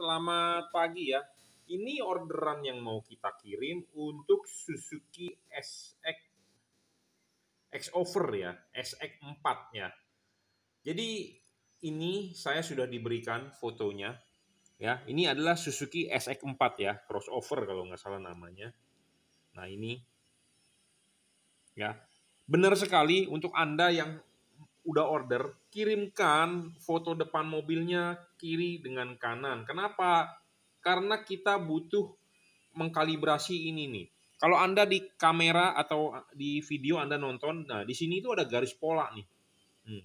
selamat pagi ya. Ini orderan yang mau kita kirim untuk Suzuki SX X over ya, SX 4 ya. Jadi ini saya sudah diberikan fotonya ya. Ini adalah Suzuki SX 4 ya, crossover kalau nggak salah namanya. Nah ini ya, benar sekali untuk anda yang udah order, kirimkan foto depan mobilnya kiri dengan kanan. Kenapa? Karena kita butuh mengkalibrasi ini nih. Kalau Anda di kamera atau di video Anda nonton, nah di sini itu ada garis pola nih. Hmm.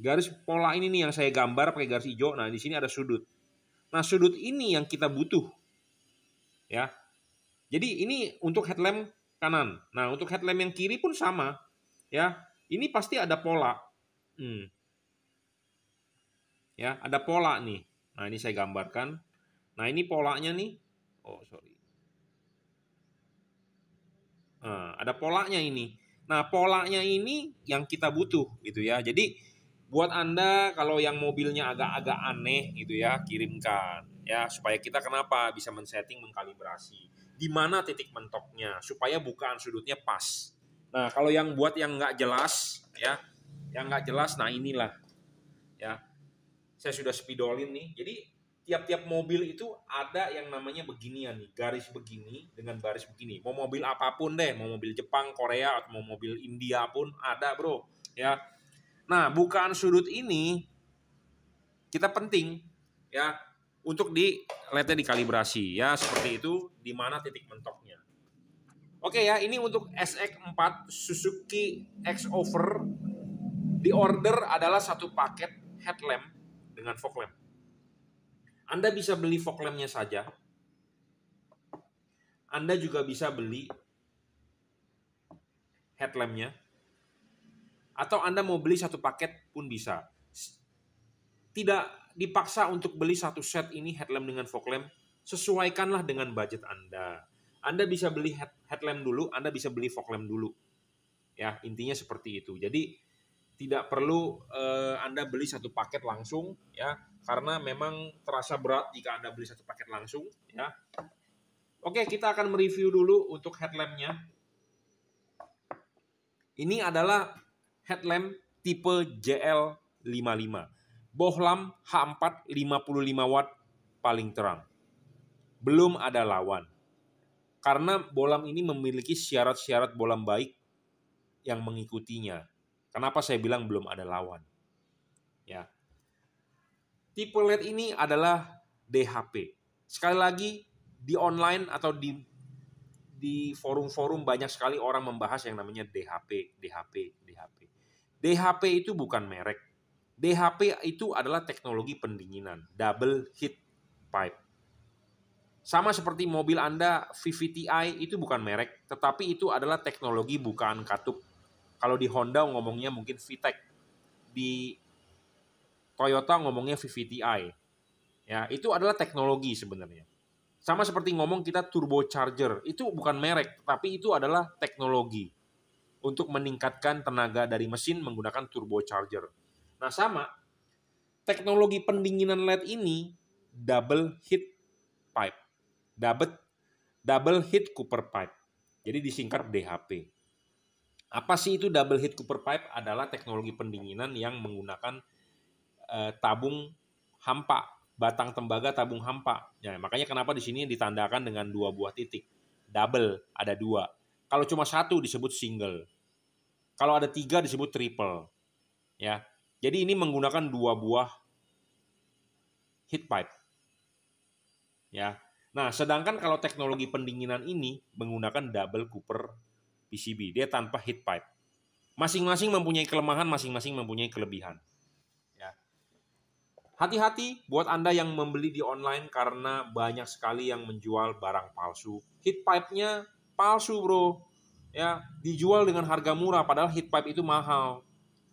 Garis pola ini nih yang saya gambar pakai garis hijau. Nah, di sini ada sudut. Nah, sudut ini yang kita butuh. Ya. Jadi ini untuk headlamp kanan. Nah, untuk headlamp yang kiri pun sama. Ya, ini pasti ada pola. Hmm. Ya, ada pola nih. Nah, ini saya gambarkan. Nah, ini polanya nih. Oh, sorry. Nah, ada polanya ini. Nah, polanya ini yang kita butuh gitu ya. Jadi buat Anda kalau yang mobilnya agak-agak aneh gitu ya, kirimkan ya supaya kita kenapa bisa men-setting, mengkalibrasi di mana titik mentoknya supaya bukaan sudutnya pas. Nah, kalau yang buat yang nggak jelas, ya, yang nggak jelas, nah inilah, ya, saya sudah spidolin nih. Jadi tiap-tiap mobil itu ada yang namanya beginian nih, garis begini dengan baris begini. Mau mobil apapun deh, mau mobil Jepang, Korea, atau mau mobil India pun ada bro, ya. Nah, bukaan sudut ini kita penting, ya, untuk di di dikalibrasi, ya, seperti itu, di mana titik mentok Oke ya, ini untuk SX4 Suzuki X-Over di order adalah satu paket headlamp dengan fog lamp. Anda bisa beli fog lampnya saja. Anda juga bisa beli headlampnya. Atau Anda mau beli satu paket pun bisa. Tidak dipaksa untuk beli satu set ini headlamp dengan fog lamp. Sesuaikanlah dengan budget Anda anda bisa beli head, headlamp dulu, Anda bisa beli fog lamp dulu. Ya, intinya seperti itu. Jadi tidak perlu uh, Anda beli satu paket langsung ya, karena memang terasa berat jika Anda beli satu paket langsung ya. Oke, kita akan mereview dulu untuk headlampnya. Ini adalah headlamp tipe JL55. Bohlam H4 55 watt paling terang. Belum ada lawan. Karena bolam ini memiliki syarat-syarat bolam baik yang mengikutinya. Kenapa saya bilang belum ada lawan? Ya. Tipe LED ini adalah DHP. Sekali lagi di online atau di di forum-forum banyak sekali orang membahas yang namanya DHP, DHP, DHP. DHP itu bukan merek. DHP itu adalah teknologi pendinginan, double heat pipe. Sama seperti mobil Anda VVTi itu bukan merek, tetapi itu adalah teknologi bukaan katup. Kalau di Honda ngomongnya mungkin VTEC. Di Toyota ngomongnya VVTi. Ya, itu adalah teknologi sebenarnya. Sama seperti ngomong kita turbocharger, itu bukan merek, tapi itu adalah teknologi untuk meningkatkan tenaga dari mesin menggunakan turbocharger. Nah, sama teknologi pendinginan LED ini double heat pipe double, double heat Cooper pipe. Jadi disingkat DHP. Apa sih itu double hit Cooper pipe? Adalah teknologi pendinginan yang menggunakan eh, tabung hampa, batang tembaga tabung hampa. Ya, makanya kenapa di sini ditandakan dengan dua buah titik. Double ada dua. Kalau cuma satu disebut single. Kalau ada tiga disebut triple. Ya. Jadi ini menggunakan dua buah heat pipe. Ya. Nah, sedangkan kalau teknologi pendinginan ini menggunakan double Cooper PCB, dia tanpa heat pipe. Masing-masing mempunyai kelemahan, masing-masing mempunyai kelebihan. Ya. Hati-hati buat Anda yang membeli di online karena banyak sekali yang menjual barang palsu. Heat pipe-nya palsu, Bro. Ya, dijual dengan harga murah padahal heat pipe itu mahal.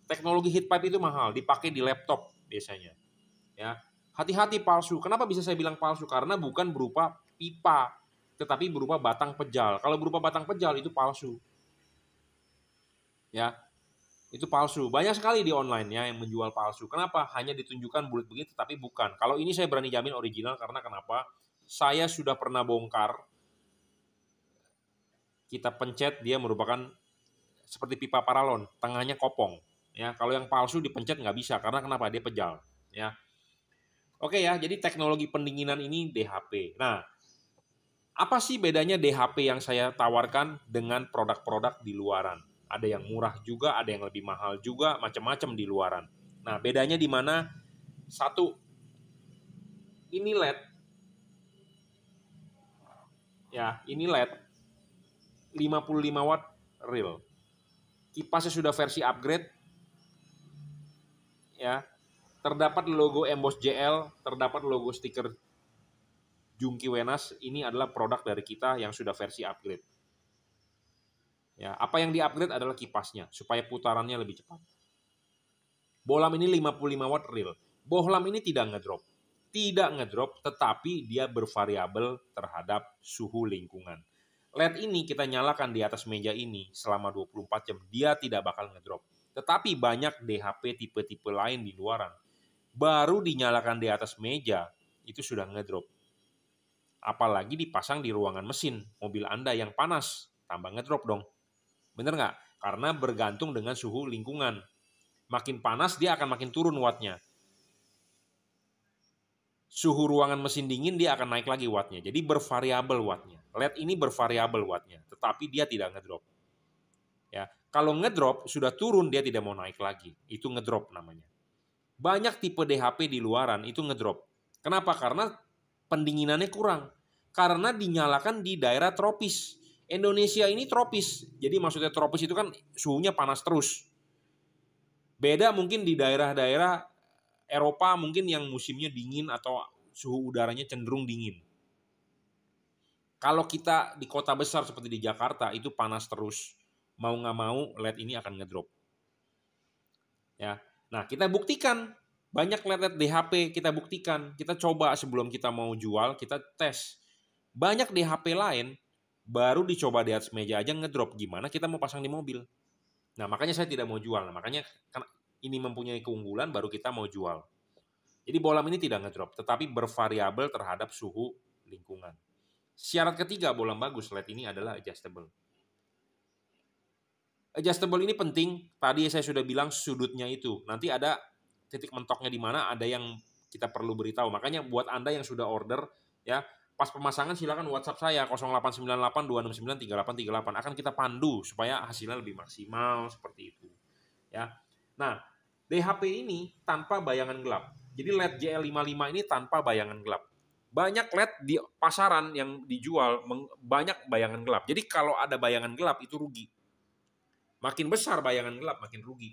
Teknologi heat pipe itu mahal, dipakai di laptop biasanya. Ya, Hati-hati palsu. Kenapa bisa saya bilang palsu? Karena bukan berupa pipa, tetapi berupa batang pejal. Kalau berupa batang pejal itu palsu. Ya. Itu palsu. Banyak sekali di online ya yang menjual palsu. Kenapa? Hanya ditunjukkan bulat begitu tetapi bukan. Kalau ini saya berani jamin original karena kenapa? Saya sudah pernah bongkar. Kita pencet dia merupakan seperti pipa paralon, tengahnya kopong. Ya, kalau yang palsu dipencet nggak bisa karena kenapa? Dia pejal. Ya, Oke ya, jadi teknologi pendinginan ini DHP. Nah, apa sih bedanya DHP yang saya tawarkan dengan produk-produk di luaran? Ada yang murah juga, ada yang lebih mahal juga, macam-macam di luaran. Nah, bedanya di mana? Satu, ini LED. Ya, ini LED. 55 watt real. Kipasnya sudah versi upgrade. Ya, Terdapat logo emboss JL, terdapat logo stiker Jungki Wenas. Ini adalah produk dari kita yang sudah versi upgrade. Ya, apa yang di-upgrade adalah kipasnya supaya putarannya lebih cepat. Bohlam ini 55 watt real. Bohlam ini tidak ngedrop. Tidak ngedrop, tetapi dia bervariabel terhadap suhu lingkungan. LED ini kita nyalakan di atas meja ini selama 24 jam, dia tidak bakal ngedrop. Tetapi banyak DHP tipe-tipe lain di luaran baru dinyalakan di atas meja, itu sudah ngedrop. Apalagi dipasang di ruangan mesin, mobil Anda yang panas, tambah ngedrop dong. Bener nggak? Karena bergantung dengan suhu lingkungan. Makin panas, dia akan makin turun wattnya. Suhu ruangan mesin dingin, dia akan naik lagi wattnya. Jadi bervariabel wattnya. LED ini bervariabel wattnya, tetapi dia tidak ngedrop. Ya, kalau ngedrop sudah turun dia tidak mau naik lagi. Itu ngedrop namanya. Banyak tipe DHP di luaran itu ngedrop. Kenapa? Karena pendinginannya kurang. Karena dinyalakan di daerah tropis. Indonesia ini tropis. Jadi maksudnya tropis itu kan suhunya panas terus. Beda mungkin di daerah-daerah Eropa mungkin yang musimnya dingin atau suhu udaranya cenderung dingin. Kalau kita di kota besar seperti di Jakarta itu panas terus, mau nggak mau LED ini akan ngedrop. Ya, Nah, kita buktikan. Banyak di HP, kita buktikan. Kita coba sebelum kita mau jual, kita tes. Banyak di HP lain baru dicoba di atas meja aja ngedrop gimana kita mau pasang di mobil. Nah, makanya saya tidak mau jual. Nah, makanya karena ini mempunyai keunggulan baru kita mau jual. Jadi bolam ini tidak ngedrop, tetapi bervariabel terhadap suhu lingkungan. Syarat ketiga bolam bagus LED ini adalah adjustable adjustable ini penting. Tadi saya sudah bilang sudutnya itu. Nanti ada titik mentoknya di mana, ada yang kita perlu beritahu. Makanya buat Anda yang sudah order ya, pas pemasangan silakan WhatsApp saya 3838. akan kita pandu supaya hasilnya lebih maksimal seperti itu. Ya. Nah, DHP ini tanpa bayangan gelap. Jadi LED JL55 ini tanpa bayangan gelap. Banyak LED di pasaran yang dijual banyak bayangan gelap. Jadi kalau ada bayangan gelap itu rugi Makin besar bayangan gelap, makin rugi.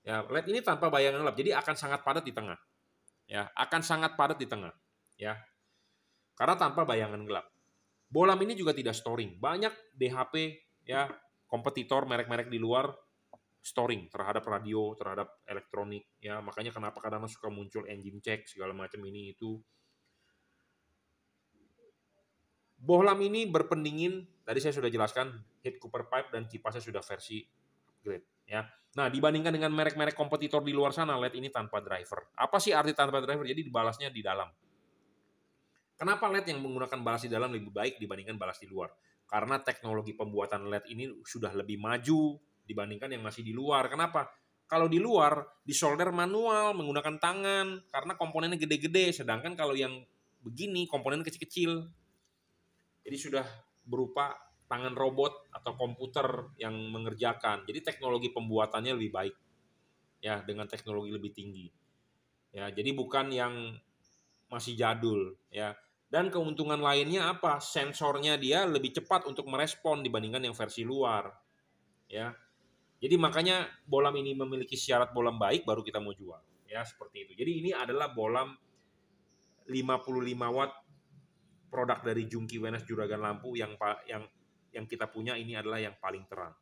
Ya, LED ini tanpa bayangan gelap, jadi akan sangat padat di tengah. Ya, akan sangat padat di tengah. Ya, karena tanpa bayangan gelap. Bolam ini juga tidak storing. Banyak DHP ya kompetitor merek-merek di luar storing terhadap radio, terhadap elektronik ya. Makanya kenapa kadang suka muncul engine check segala macam ini itu Bohlam ini berpendingin, tadi saya sudah jelaskan, heat Cooper pipe dan kipasnya sudah versi upgrade. Ya. Nah, dibandingkan dengan merek-merek kompetitor di luar sana, LED ini tanpa driver. Apa sih arti tanpa driver? Jadi dibalasnya di dalam. Kenapa LED yang menggunakan balas di dalam lebih baik dibandingkan balas di luar? Karena teknologi pembuatan LED ini sudah lebih maju dibandingkan yang masih di luar. Kenapa? Kalau di luar, di solder manual menggunakan tangan karena komponennya gede-gede, sedangkan kalau yang begini komponen kecil-kecil jadi sudah berupa tangan robot atau komputer yang mengerjakan. Jadi teknologi pembuatannya lebih baik. Ya, dengan teknologi lebih tinggi. Ya, jadi bukan yang masih jadul, ya. Dan keuntungan lainnya apa? Sensornya dia lebih cepat untuk merespon dibandingkan yang versi luar. Ya. Jadi makanya bolam ini memiliki syarat bolam baik baru kita mau jual. Ya, seperti itu. Jadi ini adalah bolam 55 watt produk dari Jungki Wenas Juragan Lampu yang yang yang kita punya ini adalah yang paling terang.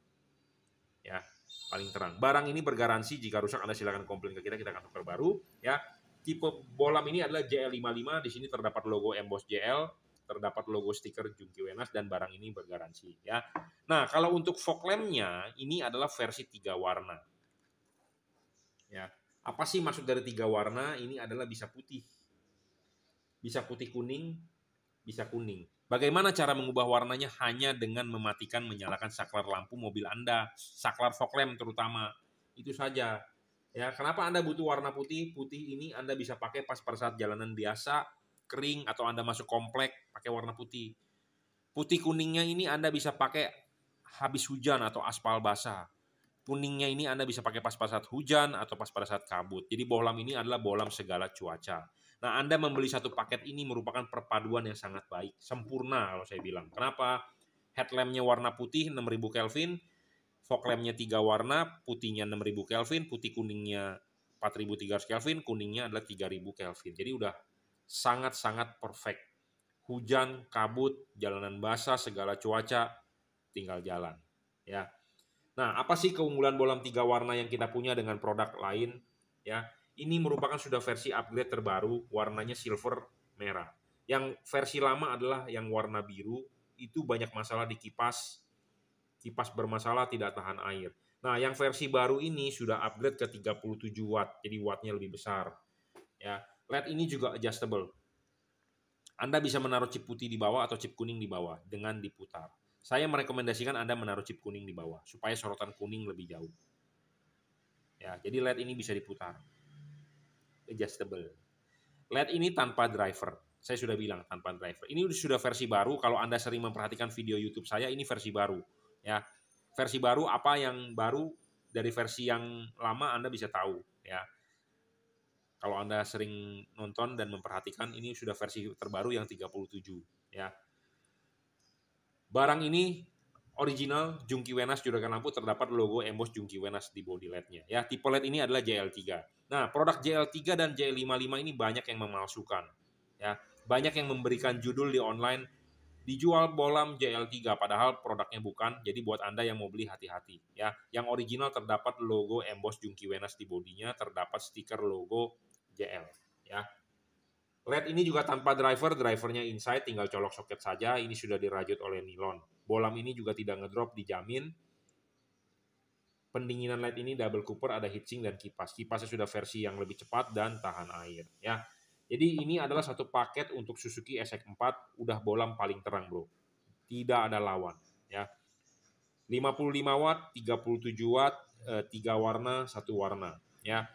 Ya, paling terang. Barang ini bergaransi jika rusak Anda silakan komplain ke kita, kita akan tukar baru, ya. Tipe bolam ini adalah JL55, di sini terdapat logo emboss JL, terdapat logo stiker Jungki Wenas dan barang ini bergaransi, ya. Nah, kalau untuk fog lampnya ini adalah versi tiga warna. Ya. Apa sih maksud dari tiga warna? Ini adalah bisa putih. Bisa putih kuning, bisa kuning. Bagaimana cara mengubah warnanya hanya dengan mematikan menyalakan saklar lampu mobil Anda, saklar fog lamp terutama. Itu saja. Ya, kenapa Anda butuh warna putih? Putih ini Anda bisa pakai pas pada saat jalanan biasa, kering atau Anda masuk komplek pakai warna putih. Putih kuningnya ini Anda bisa pakai habis hujan atau aspal basah. Kuningnya ini Anda bisa pakai pas pada saat hujan atau pas pada saat kabut. Jadi bohlam ini adalah bohlam segala cuaca. Nah, Anda membeli satu paket ini merupakan perpaduan yang sangat baik, sempurna kalau saya bilang. Kenapa? Headlampnya warna putih 6000 Kelvin, fog lampnya tiga warna, putihnya 6000 Kelvin, putih kuningnya 4300 Kelvin, kuningnya adalah 3000 Kelvin. Jadi udah sangat-sangat perfect. Hujan, kabut, jalanan basah, segala cuaca, tinggal jalan. Ya. Nah, apa sih keunggulan bolam tiga warna yang kita punya dengan produk lain? Ya, ini merupakan sudah versi upgrade terbaru, warnanya silver merah. Yang versi lama adalah yang warna biru, itu banyak masalah di kipas. Kipas bermasalah tidak tahan air. Nah, yang versi baru ini sudah upgrade ke 37 watt, jadi wattnya lebih besar. Ya, LED ini juga adjustable. Anda bisa menaruh chip putih di bawah atau chip kuning di bawah dengan diputar. Saya merekomendasikan Anda menaruh chip kuning di bawah supaya sorotan kuning lebih jauh. Ya, jadi LED ini bisa diputar adjustable. LED ini tanpa driver. Saya sudah bilang tanpa driver. Ini sudah versi baru. Kalau Anda sering memperhatikan video YouTube saya, ini versi baru. Ya, versi baru apa yang baru dari versi yang lama Anda bisa tahu. Ya, kalau Anda sering nonton dan memperhatikan, ini sudah versi terbaru yang 37. Ya, barang ini original Jungki Wenas Juragan Lampu terdapat logo emboss Jungki Wenas di body LED-nya. Ya, tipe LED ini adalah JL3. Nah, produk JL3 dan JL55 ini banyak yang memalsukan. Ya, banyak yang memberikan judul di online dijual bolam JL3 padahal produknya bukan. Jadi buat Anda yang mau beli hati-hati ya. Yang original terdapat logo emboss Jungki Wenas di bodinya, terdapat stiker logo JL ya. Red ini juga tanpa driver, drivernya inside tinggal colok soket saja, ini sudah dirajut oleh nilon. Bolam ini juga tidak ngedrop, dijamin. Pendinginan LED ini double cooper, ada heatsink dan kipas. Kipasnya sudah versi yang lebih cepat dan tahan air. ya. Jadi ini adalah satu paket untuk Suzuki SX4, udah bolam paling terang bro. Tidak ada lawan. ya. 55 watt, 37 watt, eh, tiga warna, satu warna. ya.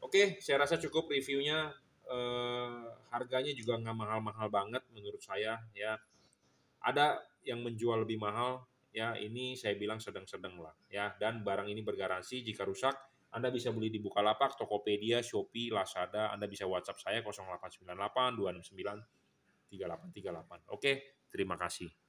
Oke, saya rasa cukup reviewnya Eh, harganya juga nggak mahal-mahal banget menurut saya ya. Ada yang menjual lebih mahal ya ini saya bilang sedang-sedang lah ya dan barang ini bergaransi jika rusak anda bisa beli di Bukalapak, Tokopedia, Shopee, Lazada. Anda bisa WhatsApp saya 0898 269 3838. Oke, terima kasih.